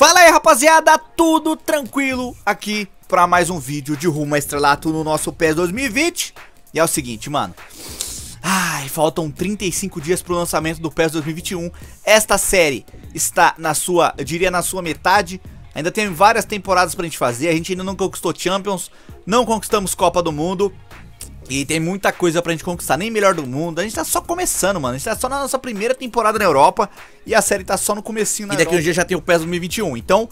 Fala aí rapaziada, tudo tranquilo aqui pra mais um vídeo de rumo a estrelato no nosso PES 2020 E é o seguinte mano, ai faltam 35 dias pro lançamento do PES 2021 Esta série está na sua, eu diria na sua metade Ainda tem várias temporadas pra gente fazer, a gente ainda não conquistou Champions, não conquistamos Copa do Mundo e tem muita coisa pra gente conquistar, nem melhor do mundo. A gente tá só começando, mano. A gente tá só na nossa primeira temporada na Europa e a série tá só no comecinho na né, E daqui a um dia já tem o PES 2021. Então,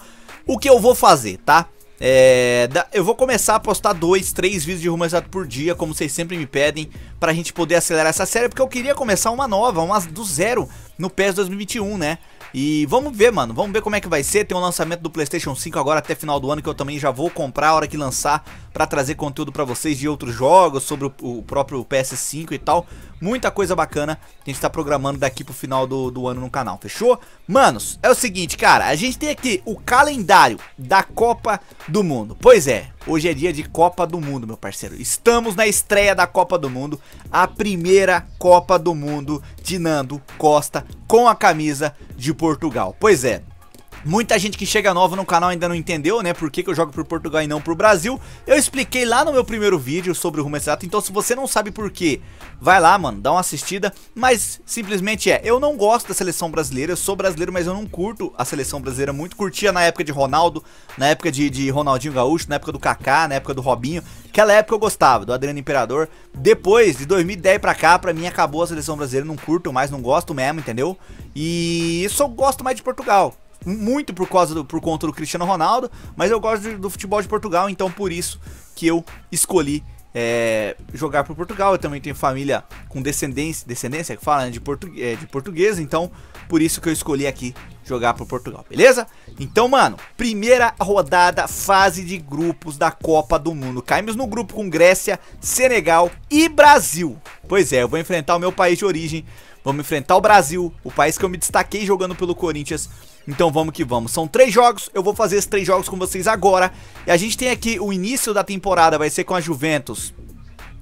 o que eu vou fazer, tá? É, eu vou começar a postar dois, três vídeos de rumo exato por dia, como vocês sempre me pedem, pra gente poder acelerar essa série, porque eu queria começar uma nova, uma do zero no PES 2021, né? E vamos ver, mano, vamos ver como é que vai ser. Tem o um lançamento do PlayStation 5 agora até final do ano que eu também já vou comprar a hora que lançar para trazer conteúdo para vocês de outros jogos sobre o, o próprio PS5 e tal. Muita coisa bacana que a gente tá programando daqui pro final do, do ano no canal, fechou? Manos, é o seguinte, cara, a gente tem aqui o calendário da Copa do Mundo. Pois é, hoje é dia de Copa do Mundo, meu parceiro. Estamos na estreia da Copa do Mundo, a primeira Copa do Mundo de Nando Costa com a camisa de Portugal. Pois é, Muita gente que chega nova no canal ainda não entendeu, né, por que, que eu jogo pro Portugal e não pro Brasil. Eu expliquei lá no meu primeiro vídeo sobre o rumo exato, então se você não sabe por quê, vai lá, mano, dá uma assistida. Mas simplesmente é, eu não gosto da seleção brasileira, eu sou brasileiro, mas eu não curto a seleção brasileira muito. Curtia na época de Ronaldo, na época de, de Ronaldinho Gaúcho, na época do Kaká, na época do Robinho. Aquela época eu gostava, do Adriano Imperador. Depois, de 2010 pra cá, pra mim acabou a seleção brasileira, não curto mais, não gosto mesmo, entendeu? E só gosto mais de Portugal muito por causa do, por conta do Cristiano Ronaldo, mas eu gosto do, do futebol de Portugal, então por isso que eu escolhi é, jogar para Portugal. Eu também tenho família com descendência, descendência que fala, né, de, portu, é, de português, então por isso que eu escolhi aqui jogar para Portugal, beleza? Então, mano, primeira rodada, fase de grupos da Copa do Mundo. Caímos no grupo com Grécia, Senegal e Brasil. Pois é, eu vou enfrentar o meu país de origem, vamos enfrentar o Brasil, o país que eu me destaquei jogando pelo Corinthians então vamos que vamos. São três jogos, eu vou fazer esses três jogos com vocês agora. E a gente tem aqui o início da temporada, vai ser com a Juventus.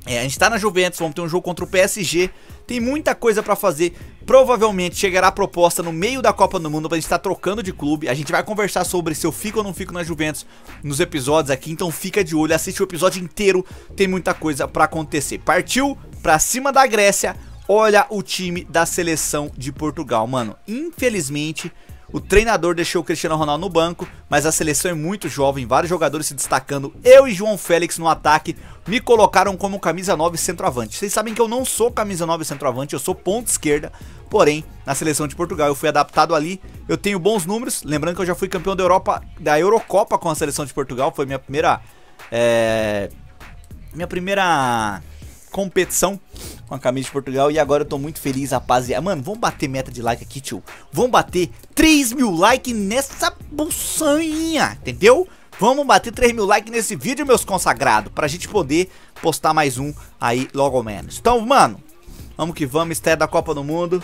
É, a gente tá na Juventus, vamos ter um jogo contra o PSG. Tem muita coisa pra fazer. Provavelmente chegará a proposta no meio da Copa do Mundo pra gente estar tá trocando de clube. A gente vai conversar sobre se eu fico ou não fico na Juventus nos episódios aqui. Então fica de olho, assiste o episódio inteiro. Tem muita coisa pra acontecer. Partiu pra cima da Grécia. Olha o time da seleção de Portugal, mano. Infelizmente, o treinador deixou o Cristiano Ronaldo no banco, mas a seleção é muito jovem, vários jogadores se destacando. Eu e João Félix no ataque me colocaram como camisa 9 centroavante. Vocês sabem que eu não sou camisa 9 centroavante, eu sou ponta esquerda. Porém, na seleção de Portugal eu fui adaptado ali. Eu tenho bons números, lembrando que eu já fui campeão da Europa, da Eurocopa com a seleção de Portugal, foi minha primeira é, minha primeira competição com a camisa de Portugal. E agora eu tô muito feliz, rapaziada. Mano, vamos bater meta de like aqui, tio. Vamos bater 3 mil likes nessa bolsanha, entendeu? Vamos bater 3 mil likes nesse vídeo, meus consagrados, pra gente poder postar mais um aí logo menos. Então, mano, vamos que vamos, estreia da Copa do Mundo.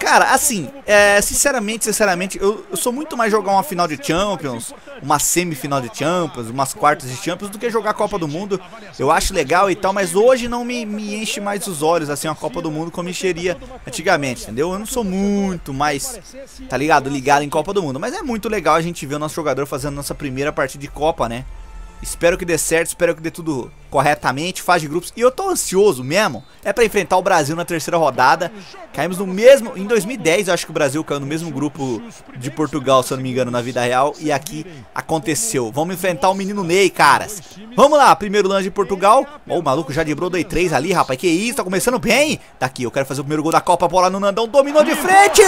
Cara, assim, é, sinceramente, sinceramente, eu, eu, sou muito mais jogar uma final de Champions, uma semifinal de Champions, umas quartas de Champions, do que jogar a Copa do Mundo. Eu acho legal e tal, mas hoje não me, me enche mais os olhos, assim, a Copa do Mundo como encheria antigamente, entendeu? Eu não sou muito mais, tá ligado? Ligado em Copa do Mundo, mas é muito legal a gente ver o nosso jogador fazendo nossa primeira partida de Copa, né? Espero que dê certo, espero que dê tudo corretamente, faz de grupos. E eu tô ansioso mesmo, é pra enfrentar o Brasil na terceira rodada. Caímos no mesmo, em 2010 eu acho que o Brasil caiu no mesmo grupo de Portugal, se eu não me engano, na vida real. E aqui aconteceu. Vamos enfrentar o menino Ney, caras. Vamos lá, primeiro lance de Portugal. Ô, oh, o maluco já librou 2 3 ali, rapaz, que isso, tá começando bem. Daqui, eu quero fazer o primeiro gol da Copa, bola no Nandão, dominou de frente!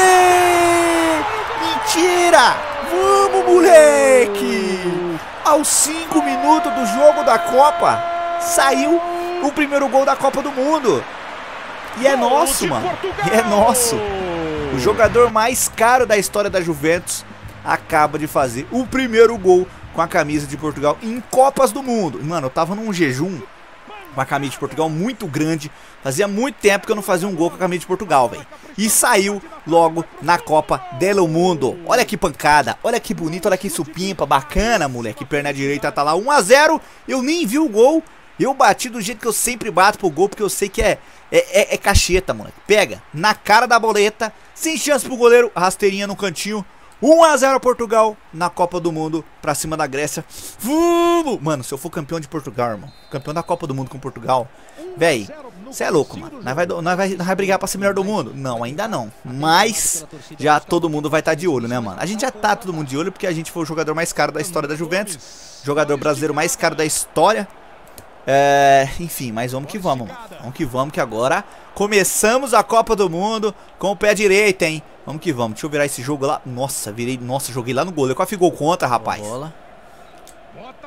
Mentira! Vamos, moleque! aos 5 minutos do jogo da Copa, saiu o primeiro gol da Copa do Mundo. E é nosso, mano. E é nosso. O jogador mais caro da história da Juventus acaba de fazer o primeiro gol com a camisa de Portugal em Copas do Mundo. Mano, eu tava num jejum com a camisa de Portugal muito grande. Fazia muito tempo que eu não fazia um gol com a camisa de Portugal, velho. E saiu logo na Copa del Mundo. Olha que pancada, olha que bonito, olha que supimpa, bacana, moleque. Perna direita tá lá 1 a 0. Eu nem vi o gol. Eu bati do jeito que eu sempre bato pro gol, porque eu sei que é é, é, é cacheta, moleque. Pega na cara da boleta, sem chance pro goleiro, rasteirinha no cantinho. 1 a 0 Portugal na Copa do Mundo pra cima da Grécia. Mano, se eu for campeão de Portugal, irmão, campeão da Copa do Mundo com Portugal, véi, você é louco, mano. Nós vai, nós, vai, nós vai brigar pra ser melhor do mundo? Não, ainda não. Mas já todo mundo vai estar tá de olho, né, mano? A gente já tá todo mundo de olho porque a gente foi o jogador mais caro da história da Juventus, jogador brasileiro mais caro da história. É, enfim, mas vamos que vamos. Vamos que vamos, que agora começamos a Copa do Mundo com o pé direito, hein? Vamos que vamos. Deixa eu virar esse jogo lá. Nossa, virei. Nossa, joguei lá no goleiro. Quase ficou contra, rapaz. Bola.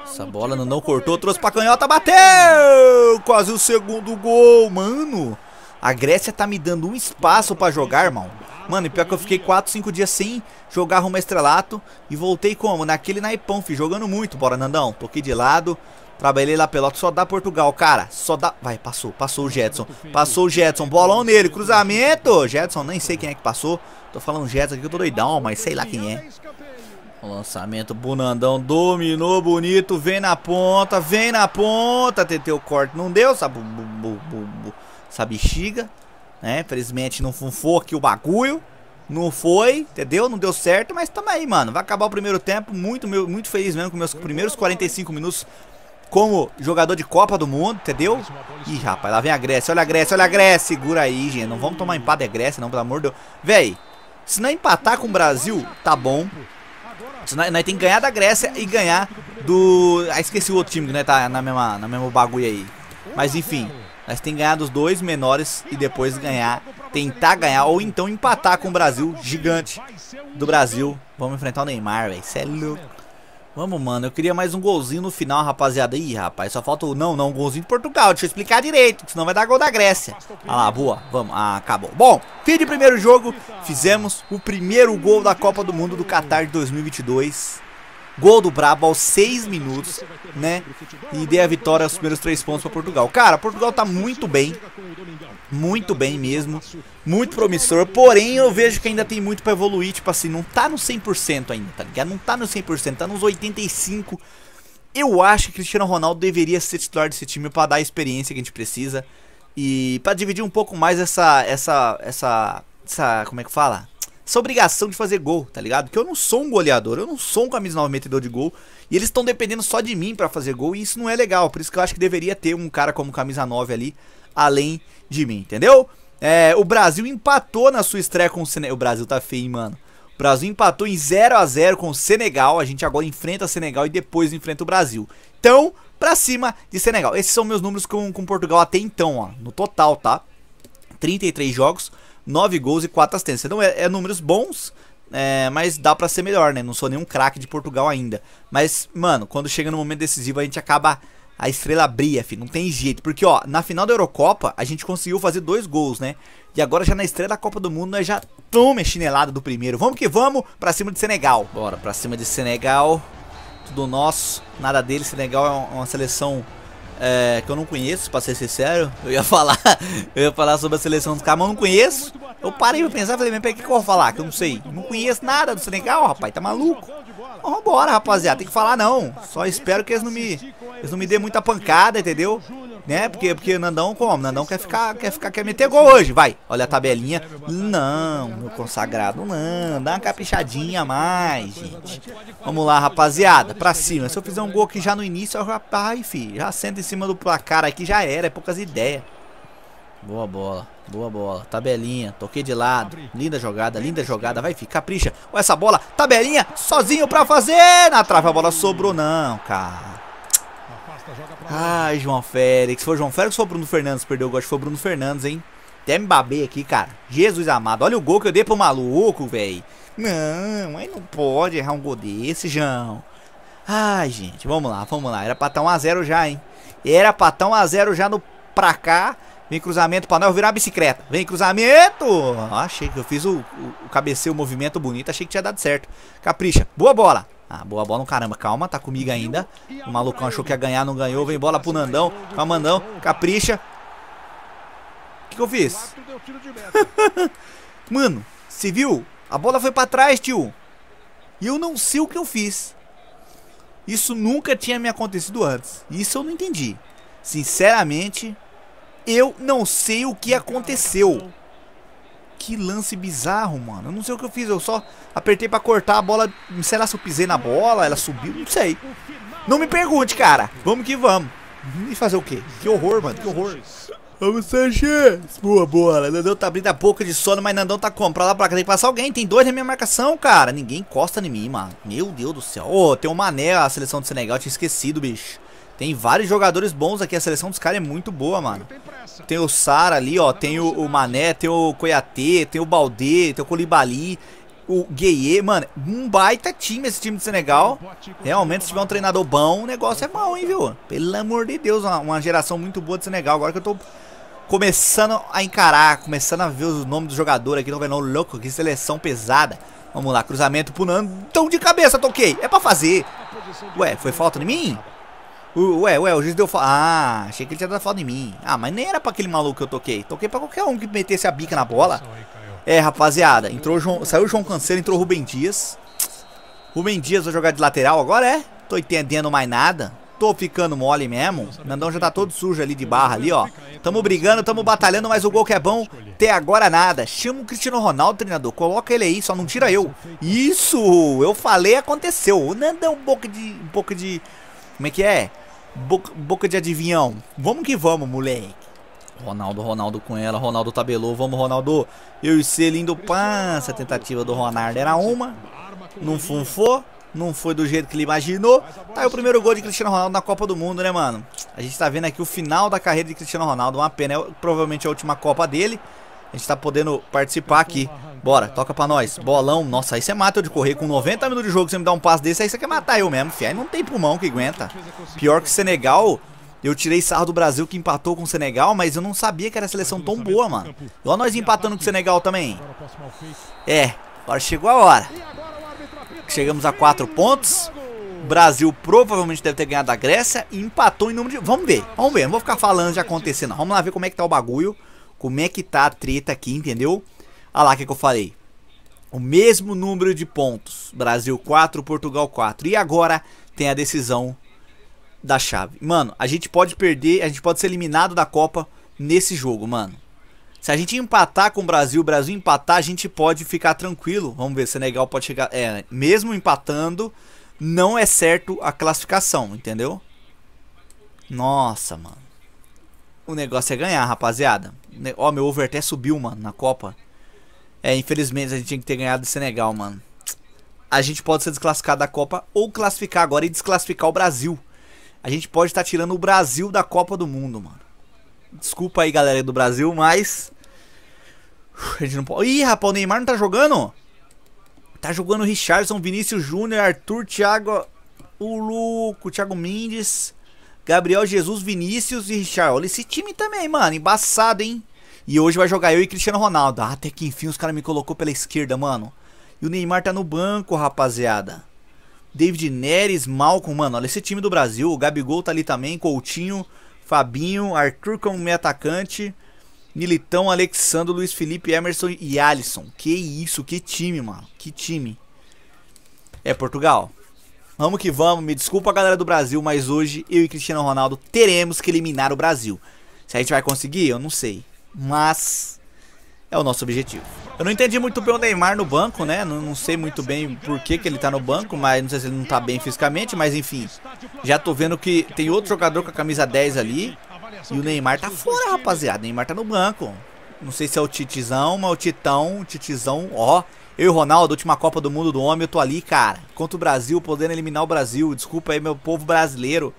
Essa bola não, não cortou, trouxe pra canhota, bateu! Quase o segundo gol, mano. A Grécia tá me dando um espaço pra jogar, irmão. Mano, e pior que eu fiquei 4, 5 dias sem jogar Rumo Estrelato. E voltei como? Naquele naipão, fi, jogando muito. Bora, Nandão. Toquei de lado. Trabalhei lá pelota, só dá Portugal, cara. Só dá. Vai, passou, passou o Jetson. Passou o Jetson, bolão nele, cruzamento. Jetson, nem sei quem é que passou. Tô falando Jetson aqui, eu tô doidão, mas sei lá quem é. O lançamento, Bunandão dominou bonito, vem na ponta, vem na ponta. Tentei o corte, não deu, sabe? Essa bexiga, né? Infelizmente não funfou aqui o bagulho. Não foi, entendeu? Não deu certo, mas tamo aí, mano. Vai acabar o primeiro tempo. Muito, muito feliz mesmo com meus primeiros 45 minutos como jogador de Copa do Mundo, entendeu? Ih, rapaz, lá vem a Grécia. Olha a Grécia, olha a Grécia. Segura aí, gente. Não vamos tomar empate é Grécia, não, pelo amor de Deus. Véi, se não empatar com o Brasil, tá bom. Se nós, nós tem que ganhar da Grécia e ganhar do... Ah, esqueci o outro time que né, tá na mesma, na mesma bagulho aí. Mas enfim, nós tem que ganhar dos dois menores e depois ganhar, tentar ganhar ou então empatar com o Brasil, gigante do Brasil. Vamos enfrentar o Neymar, velho. Isso é louco. Vamos, mano. Eu queria mais um golzinho no final, rapaziada. Ih, rapaz, só falta o... Não, não, um golzinho de Portugal. Deixa eu explicar direito, senão vai dar gol da Grécia. Ah lá, boa. Vamos. Ah, acabou. Bom, fim de primeiro jogo. Fizemos o primeiro gol da Copa do Mundo do Qatar de 2022. Gol do Brabo aos 6 minutos, né? E dê a vitória aos primeiros 3 pontos para Portugal. Cara, Portugal tá muito bem. Muito bem mesmo. Muito promissor. Porém, eu vejo que ainda tem muito para evoluir. Tipo assim, não tá no 100% ainda, tá ligado? Não tá no 100%, tá nos 85%. Eu acho que Cristiano Ronaldo deveria ser titular desse time para dar a experiência que a gente precisa. E para dividir um pouco mais essa, essa, essa, essa, como é que fala? essa obrigação de fazer gol, tá ligado? Porque eu não sou um goleador, eu não sou um camisa 9 metedor de gol. E eles estão dependendo só de mim para fazer gol e isso não é legal. Por isso que eu acho que deveria ter um cara como camisa 9 ali, além de mim, entendeu? É, o Brasil empatou na sua estreia com o Senegal. O Brasil tá feio, mano. O Brasil empatou em 0 a 0 com o Senegal. A gente agora enfrenta o Senegal e depois enfrenta o Brasil. Então, pra cima de Senegal. Esses são meus números com, com Portugal até então, ó. No total, tá? 33 jogos. 9 gols e 4 assistências. Então é, é números bons, é, mas dá para ser melhor, né? Não sou nenhum craque de Portugal ainda. Mas, mano, quando chega no momento decisivo, a gente acaba. A estrela brilha, filho. Não tem jeito. Porque, ó, na final da Eurocopa, a gente conseguiu fazer dois gols, né? E agora já na estreia da Copa do Mundo, nós já toma chinelada do primeiro. Vamos que vamos, pra cima de Senegal. Bora, pra cima de Senegal. Tudo nosso, nada dele. Senegal é uma seleção é, que eu não conheço, pra ser sincero. Eu ia falar, eu ia falar sobre a seleção dos caras, mas eu não conheço. Eu parei pra pensar e falei, mas pra que, eu vou falar? Que eu não sei. não conheço nada do Senegal, rapaz, tá maluco? Então, vambora, rapaziada, tem que falar não. Só espero que eles não me, eles não me dê muita pancada, entendeu? Né? Porque, porque Nandão como? Nandão quer ficar, quer ficar, quer meter gol hoje. Vai, olha a tabelinha. Não, meu consagrado, não. Dá uma caprichadinha a mais, gente. Vamos lá, rapaziada. Pra cima. Se eu fizer um gol aqui já no início, rapaz, filho. Já senta em cima do placar aqui, já era. É poucas ideias. Boa bola, boa bola, tabelinha, toquei de lado, linda jogada, linda jogada, vai ficar, capricha, com essa bola, tabelinha, sozinho pra fazer, na trave a bola sobrou não, cara. Ai, João Félix. Foi João Félix ou foi Bruno Fernandes? Perdeu o gol, acho que foi Bruno Fernandes, hein? Até me babei aqui, cara. Jesus amado. Olha o gol que eu dei pro maluco, velho. Não, aí não pode errar um gol desse, João. Ai, gente, vamos lá, vamos lá. Era pra estar tá 1 a 0 já, hein? Era pra estar tá 1 a 0 já no pra cá. Vem cruzamento pra nós, virar uma bicicleta. Vem cruzamento! Achei que eu fiz o, o, o cabeceio, o movimento bonito. Achei que tinha dado certo. Capricha. Boa bola. Ah, boa bola no caramba. Calma, tá comigo ainda. O malucão achou que ia ganhar, não ganhou. Vem bola pro Nandão. Calma, Mandão. Capricha. O que, que eu fiz? Mano, você viu? A bola foi pra trás, tio. E eu não sei o que eu fiz. Isso nunca tinha me acontecido antes. Isso eu não entendi. Sinceramente, eu não sei o que aconteceu. Que lance bizarro, mano. Eu não sei o que eu fiz, eu só apertei pra cortar a bola. Sei lá se eu pisei na bola, ela subiu, não sei. Não me pergunte, cara. Vamos que vamos. E fazer o quê? Que horror, mano, que horror. Vamos, Sanchez. Boa bola. Nandão tá abrindo a boca de sono, mas Nandão tá como? Pra lá, pra cá. Tem que passar alguém. Tem dois na minha marcação, cara. Ninguém encosta em mim, mano. Meu Deus do céu. Ô, oh, tem o um Mané, a seleção do Senegal. Eu tinha esquecido, bicho. Tem vários jogadores bons aqui. A seleção dos caras é muito boa, mano. Tem o Sara ali, ó. Tem o, o Mané, tem o Coiatê, tem o Baldê, tem o Colibali, o Gueye. Mano, um baita time esse time do Senegal. Realmente, se tiver um treinador bom, o negócio é bom, hein, viu? Pelo amor de Deus, uma, uma geração muito boa do Senegal. Agora que eu tô começando a encarar, começando a ver os nomes do jogador aqui. Não vendo louco, que seleção pesada. Vamos lá, cruzamento pro tão de cabeça, toquei. É pra fazer. Ué, foi falta de mim? Ué, ué, o juiz deu falta. Ah, achei que ele tinha dado falta em mim. Ah, mas nem era pra aquele maluco que eu toquei. Toquei pra qualquer um que metesse a bica na bola. É, rapaziada, entrou João... saiu o João Canseiro, entrou o Rubem Dias. Rubem Dias vai jogar de lateral agora, é? Tô entendendo mais nada. Tô ficando mole mesmo. Nandão já tá todo sujo ali de barra ali, ó. Tamo brigando, tamo batalhando, mas o gol que é bom, até agora nada. Chama o Cristiano Ronaldo, treinador. Coloca ele aí, só não tira eu. Isso! Eu falei, aconteceu. O Nandão, um pouco de... Um pouco de... Como é que é? Boca, boca de adivinhão. Vamos que vamos, moleque. Ronaldo, Ronaldo com ela, Ronaldo tabelou, vamos Ronaldo, eu e você, lindo pança a tentativa do Ronaldo era uma, não funfou, não foi do jeito que ele imaginou, tá aí o primeiro gol de Cristiano Ronaldo na Copa do Mundo, né mano, a gente tá vendo aqui o final da carreira de Cristiano Ronaldo, uma pena, é, provavelmente a última Copa dele, a gente tá podendo participar aqui. Bora, toca pra nós. Bolão. Nossa, aí você mata eu de correr. Com 90 minutos de jogo, você me dá um passo desse, aí você quer matar eu mesmo, filho Aí não tem pulmão que aguenta. Pior que Senegal, eu tirei sarro do Brasil que empatou com o Senegal, mas eu não sabia que era seleção tão boa, mano. Igual nós empatando com o Senegal também. É, agora chegou a hora. Chegamos a 4 pontos. O Brasil provavelmente deve ter ganhado a Grécia e empatou em número de... Vamos ver, vamos ver. Não vou ficar falando de acontecer, não. Vamos lá ver como é que tá o bagulho como é que tá a treta aqui, entendeu? Olha lá o que, que eu falei. O mesmo número de pontos. Brasil 4, Portugal 4. E agora tem a decisão da chave. Mano, a gente pode perder, a gente pode ser eliminado da Copa nesse jogo, mano. Se a gente empatar com o Brasil, o Brasil empatar, a gente pode ficar tranquilo. Vamos ver, Senegal pode chegar. É, mesmo empatando, não é certo a classificação, entendeu? Nossa, mano. O negócio é ganhar, rapaziada. Ó, meu over até subiu, mano, na Copa. É, infelizmente a gente tinha que ter ganhado o Senegal, mano. A gente pode ser desclassificado da Copa ou classificar agora e desclassificar o Brasil. A gente pode estar tá tirando o Brasil da Copa do Mundo, mano. Desculpa aí, galera do Brasil, mas. A gente não pode. Ih, rapaz, o Neymar não tá jogando? Tá jogando Richardson, Vinícius Júnior, Arthur, Thiago. O o Thiago Mendes. Gabriel Jesus, Vinícius e Richard. Olha esse time também, mano. Embaçado, hein? E hoje vai jogar eu e Cristiano Ronaldo. Ah, até que enfim os caras me colocou pela esquerda, mano. E o Neymar tá no banco, rapaziada. David Neres, Malcom, mano. Olha esse time do Brasil. O Gabigol tá ali também. Coutinho, Fabinho, Arthur como meio atacante. Militão, Alexandre, Luiz Felipe, Emerson e Alisson. Que isso, que time, mano. Que time. É Portugal. Vamos que vamos, me desculpa a galera do Brasil, mas hoje eu e Cristiano Ronaldo teremos que eliminar o Brasil. Se a gente vai conseguir, eu não sei. Mas é o nosso objetivo. Eu não entendi muito bem o Neymar no banco, né? Não, não sei muito bem por que, que ele tá no banco, mas não sei se ele não tá bem fisicamente, mas enfim. Já tô vendo que tem outro jogador com a camisa 10 ali. E o Neymar tá fora, rapaziada. O Neymar tá no banco. Não sei se é o Titizão, mas o Titão, o Titizão, ó. Eu e Ronaldo, última Copa do Mundo do Homem, eu tô ali, cara. Contra o Brasil, podendo eliminar o Brasil. Desculpa aí, meu povo brasileiro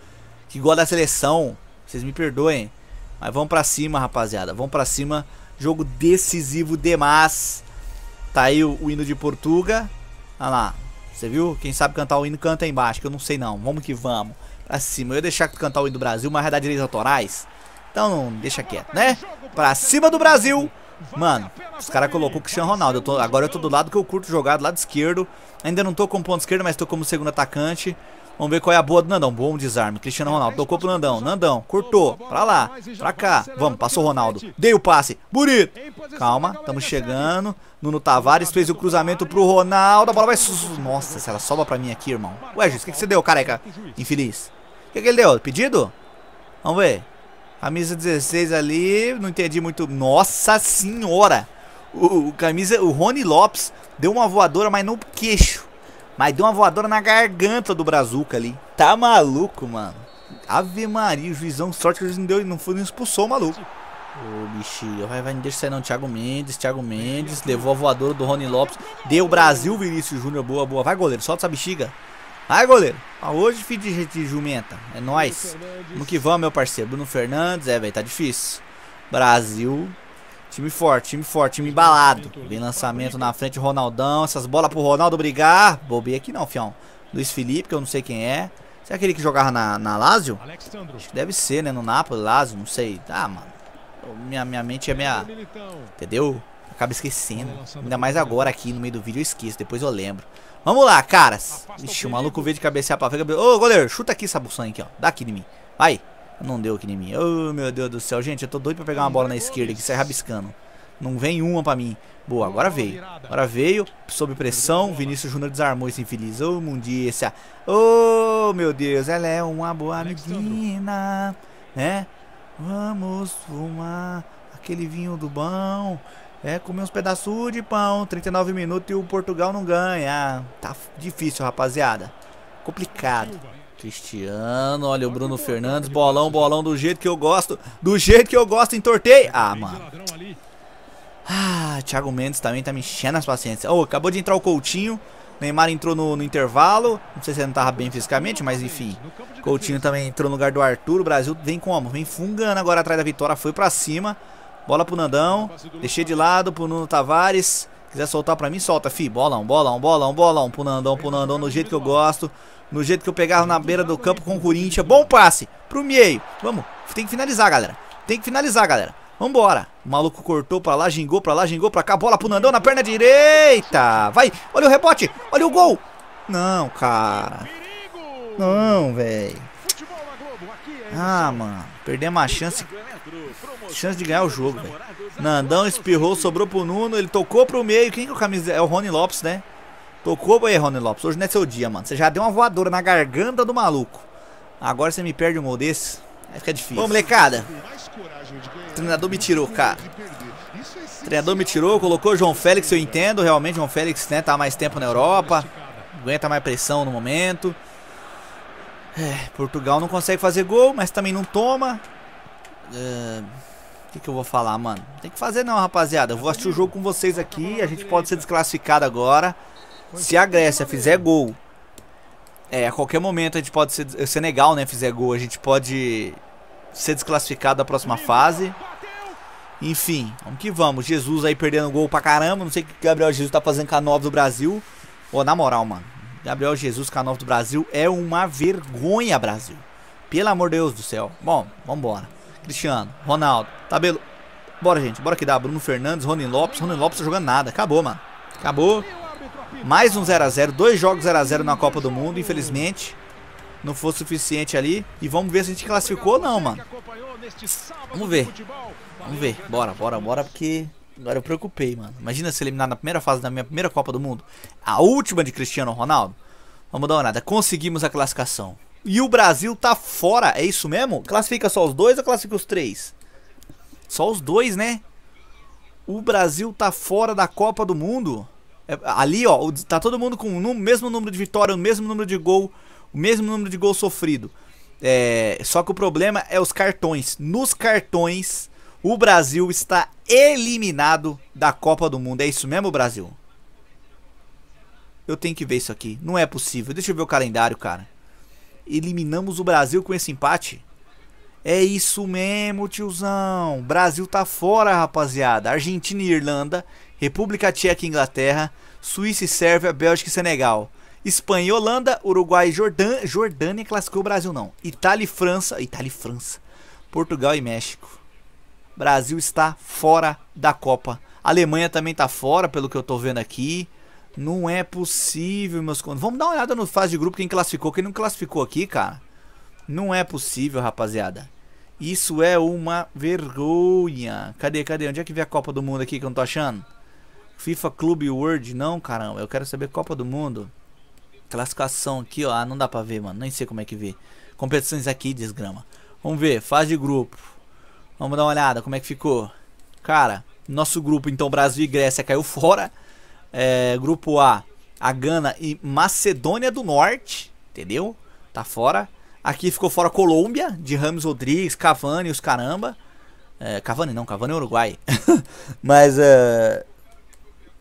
que gosta da seleção. Vocês me perdoem. Mas vamos pra cima, rapaziada. Vamos pra cima. Jogo decisivo demais. Tá aí o, o hino de Portugal. Olha lá. Você viu? Quem sabe cantar o hino, canta aí embaixo, que eu não sei não. Vamos que vamos. Pra cima. Eu ia deixar cantar o hino do Brasil, mas vai é dar direitos autorais. Então, deixa quieto, né? Pra cima do Brasil. Mano, os caras colocou o Cristiano Ronaldo. Eu tô, agora eu tô do lado que eu curto jogar, do lado esquerdo. Ainda não tô o ponto esquerdo, mas tô como segundo atacante. Vamos ver qual é a boa do Nandão. Bom desarme. Cristiano Ronaldo. Tocou pro Nandão. Nandão. Cortou. Pra lá. Pra cá. Vamos. Passou o Ronaldo. Dei o passe. Bonito. Calma. Estamos chegando. Nuno Tavares fez o cruzamento pro Ronaldo. A bola vai... Nossa, se ela sobra pra mim aqui, irmão. Ué, juiz. O que, que você deu, careca? Infeliz. O que, que ele deu? Pedido? Vamos ver. Camisa 16 ali, não entendi muito. Nossa senhora! O, o, camisa, o Rony Lopes deu uma voadora, mas no queixo. Mas deu uma voadora na garganta do Brazuca ali. Tá maluco, mano. Ave Maria, o juizão, sorte que o juiz não deu, não, foi, não expulsou o maluco. Ô, bichinho, vai, vai, não deixa sair não, Thiago Mendes, Thiago Mendes, levou a voadora do Rony Lopes, deu Brasil, Vinícius Júnior, boa, boa, vai goleiro, solta essa bexiga. Ai, goleiro. Ah, hoje, filho de, de jumenta. É nóis. Como que vamos, meu parceiro. Bruno Fernandes. É, velho, tá difícil. Brasil. Time forte, time forte, time embalado. Bem lançamento na frente, Ronaldão. Essas bolas pro Ronaldo brigar. Bobei aqui não, fião. Luiz Felipe, que eu não sei quem é. Será é aquele que jogava na, na Lazio? Acho que deve ser, né? No Napoli, Lazio, não sei. Ah, mano. Minha, minha mente é minha... Entendeu? Acaba esquecendo. Ainda mais agora aqui no meio do vídeo eu esqueço. Depois eu lembro. Vamos lá, caras. Ixi, o maluco veio de cabecear pra frente. Ô, goleiro, chuta aqui essa buçanha aqui, ó. Dá aqui em mim. Vai. Não deu aqui em mim. Ô, oh, meu Deus do céu. Gente, eu tô doido pra pegar uma bola na esquerda aqui, sai rabiscando. Não vem uma pra mim. Boa, agora veio. Agora veio, sob pressão. Vinícius Júnior desarmou esse infeliz. Ô, oh, mundícia. Ô, oh, meu Deus, ela é uma boa menina. Né? Vamos fumar aquele vinho do bom. É, comi uns pedaços de pão, 39 minutos e o Portugal não ganha. Tá difícil, rapaziada. Complicado. Cristiano, olha o Bruno Fernandes, bolão, bolão do jeito que eu gosto, do jeito que eu gosto, entortei. Ah, mano. Ah, Thiago Mendes também tá me enchendo as paciências. Oh, acabou de entrar o Coutinho. Neymar entrou no, no, intervalo. Não sei se ele não tava bem fisicamente, mas enfim. Coutinho também entrou no lugar do Arthur. O Brasil vem como? Vem fungando agora atrás da vitória. Foi pra cima. Bola pro Nandão. Deixei de lado pro Nuno Tavares. Quiser soltar pra mim, solta, fi. Bolão, bolão, bolão, bolão pro Nandão, pro Nandão. No jeito que eu gosto. No jeito que eu pegava na beira do campo com o Corinthians. Bom passe pro meio. Vamos. Tem que finalizar, galera. Tem que finalizar, galera. Vambora. O maluco cortou pra lá, gingou pra lá, gingou pra cá. Bola pro Nandão na perna direita. Vai. Olha o rebote. Olha o gol. Não, cara. Não, velho. Ah, mano. Perdemos a chance. Chance de ganhar o jogo, velho. Nandão espirrou, sobrou pro Nuno. Ele tocou pro meio. Quem que é o camisa? É o Rony Lopes, né? Tocou aí, Rony Lopes. Hoje não é seu dia, mano. Você já deu uma voadora na garganta do maluco. Agora você me perde um gol desse. Aí fica difícil. Ô, molecada. treinador me tirou, cara. treinador me tirou, colocou o João Félix, eu entendo. Realmente, o João Félix né, tá mais tempo na Europa. Aguenta mais pressão no momento. É, Portugal não consegue fazer gol, mas também não toma. O é, que, que eu vou falar, mano? Não tem que fazer não, rapaziada. Eu vou assistir o jogo com vocês aqui. A gente pode ser desclassificado agora. Se a Grécia fizer gol... É, a qualquer momento a gente pode ser... O é Senegal, né, fizer gol. A gente pode ser desclassificado da próxima fase. Enfim, vamos que vamos. Jesus aí perdendo gol pra caramba. Não sei o que o Gabriel Jesus tá fazendo com a 9 do Brasil. Ô, na moral, mano. Gabriel Jesus, Canal do Brasil, é uma vergonha, Brasil. Pelo amor de Deus do céu. Bom, vambora. Cristiano, Ronaldo, Tabelo. Bora, gente. Bora que dá. Bruno Fernandes, Rony Lopes. Rony Lopes tá jogando nada. Acabou, mano. Acabou. Mais um 0x0. Dois jogos 0x0 na Copa do Mundo, infelizmente. Não foi suficiente ali. E vamos ver se a gente classificou ou não, mano. Vamos ver. Vamos ver. Bora, bora, bora, porque Agora eu preocupei, mano. Imagina se eliminar na primeira fase da minha primeira Copa do Mundo. A última de Cristiano Ronaldo. Vamos dar uma olhada. Conseguimos a classificação. E o Brasil tá fora, é isso mesmo? Classifica só os dois ou classifica os três? Só os dois, né? O Brasil tá fora da Copa do Mundo. É, ali, ó, tá todo mundo com o mesmo número de vitória, o mesmo número de gol, o mesmo número de gol sofrido. É, só que o problema é os cartões. Nos cartões o Brasil está eliminado da Copa do Mundo. É isso mesmo, Brasil? Eu tenho que ver isso aqui. Não é possível. Deixa eu ver o calendário, cara. Eliminamos o Brasil com esse empate. É isso mesmo, tiozão. Brasil tá fora, rapaziada. Argentina e Irlanda, República Tcheca e Inglaterra, Suíça e Sérvia, Bélgica e Senegal. Espanha e Holanda, Uruguai e Jordã... Jordânia classificou o Brasil não. Itália e França, Itália e França. Portugal e México. Brasil está fora da Copa. A Alemanha também está fora, pelo que eu estou vendo aqui. Não é possível, meus contos. Vamos dar uma olhada no fase de grupo, quem classificou, quem não classificou aqui, cara. Não é possível, rapaziada. Isso é uma vergonha. Cadê, cadê? Onde é que vem a Copa do Mundo aqui que eu não tô achando? FIFA Club World? Não, caramba. Eu quero saber Copa do Mundo. Classificação aqui, ó. Ah, não dá pra ver, mano. Nem sei como é que vê. Competições aqui, desgrama. Vamos ver. Fase de grupo. Vamos dar uma olhada como é que ficou. Cara, nosso grupo, então, Brasil e Grécia caiu fora. É, grupo A, a Gana e Macedônia do Norte, entendeu? Tá fora. Aqui ficou fora Colômbia, de Ramos Rodrigues, Cavani, os caramba. É, Cavani não, Cavani é Uruguai. Mas, é...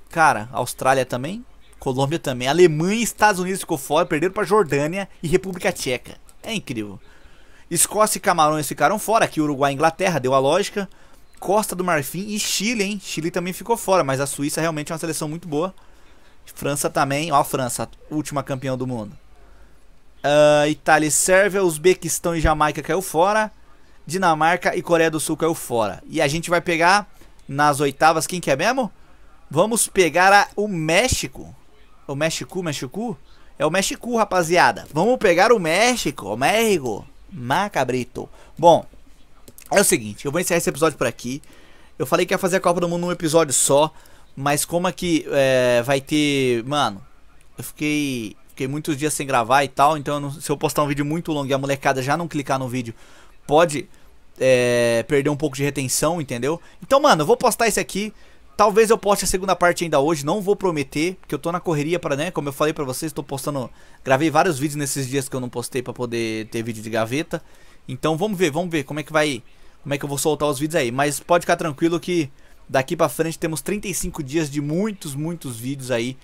cara, Austrália também, Colômbia também, Alemanha e Estados Unidos ficou fora, perderam para Jordânia e República Tcheca. É incrível. Escócia e Camarões ficaram fora, aqui Uruguai e Inglaterra, deu a lógica. Costa do Marfim e Chile, hein? Chile também ficou fora, mas a Suíça realmente é uma seleção muito boa. França também, ó a França, última campeã do mundo. Uh, Itália e Sérvia, Uzbequistão e Jamaica caiu fora. Dinamarca e Coreia do Sul caiu fora. E a gente vai pegar nas oitavas, quem que é mesmo? Vamos pegar a, o México. O México, México? É o México, rapaziada. Vamos pegar o México, o México. Macabrito. Bom, é o seguinte, eu vou encerrar esse episódio por aqui. Eu falei que ia fazer a Copa do Mundo num episódio só, mas como aqui é, vai ter. Mano, eu fiquei. Fiquei muitos dias sem gravar e tal, então não, se eu postar um vídeo muito longo e a molecada já não clicar no vídeo, pode é, perder um pouco de retenção, entendeu? Então, mano, eu vou postar esse aqui. Talvez eu poste a segunda parte ainda hoje, não vou prometer, porque eu tô na correria para, né, como eu falei para vocês, tô postando, gravei vários vídeos nesses dias que eu não postei para poder ter vídeo de gaveta. Então vamos ver, vamos ver como é que vai, como é que eu vou soltar os vídeos aí, mas pode ficar tranquilo que daqui para frente temos 35 dias de muitos, muitos vídeos aí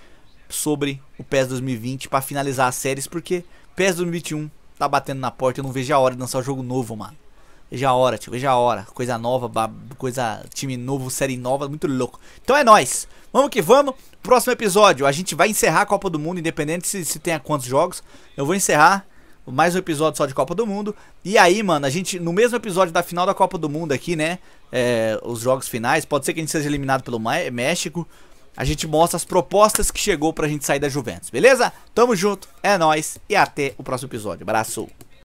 sobre o PES 2020 para finalizar as séries, porque PES 2021 tá batendo na porta, eu não vejo a hora de lançar um jogo novo, mano já hora, veja já hora. Coisa nova, coisa, time novo, série nova, muito louco. Então é nós. Vamos que vamos. Próximo episódio, a gente vai encerrar a Copa do Mundo, independente se, se tenha quantos jogos. Eu vou encerrar mais um episódio só de Copa do Mundo. E aí, mano, a gente, no mesmo episódio da final da Copa do Mundo aqui, né? É, os jogos finais, pode ser que a gente seja eliminado pelo México. A gente mostra as propostas que chegou pra gente sair da Juventus, beleza? Tamo junto, é nós e até o próximo episódio. Abraço!